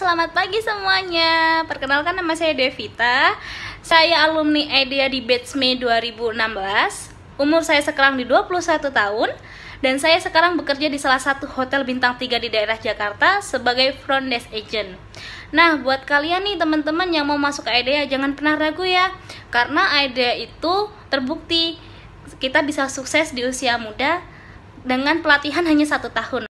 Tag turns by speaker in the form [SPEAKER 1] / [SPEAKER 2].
[SPEAKER 1] selamat pagi semuanya. Perkenalkan nama saya Devita. Saya alumni IDEA di batch Mei 2016. Umur saya sekarang di 21 tahun dan saya sekarang bekerja di salah satu hotel bintang 3 di daerah Jakarta sebagai front desk agent. Nah, buat kalian nih teman-teman yang mau masuk ke IDEA jangan pernah ragu ya. Karena IDEA itu terbukti kita bisa sukses di usia muda dengan pelatihan hanya satu tahun.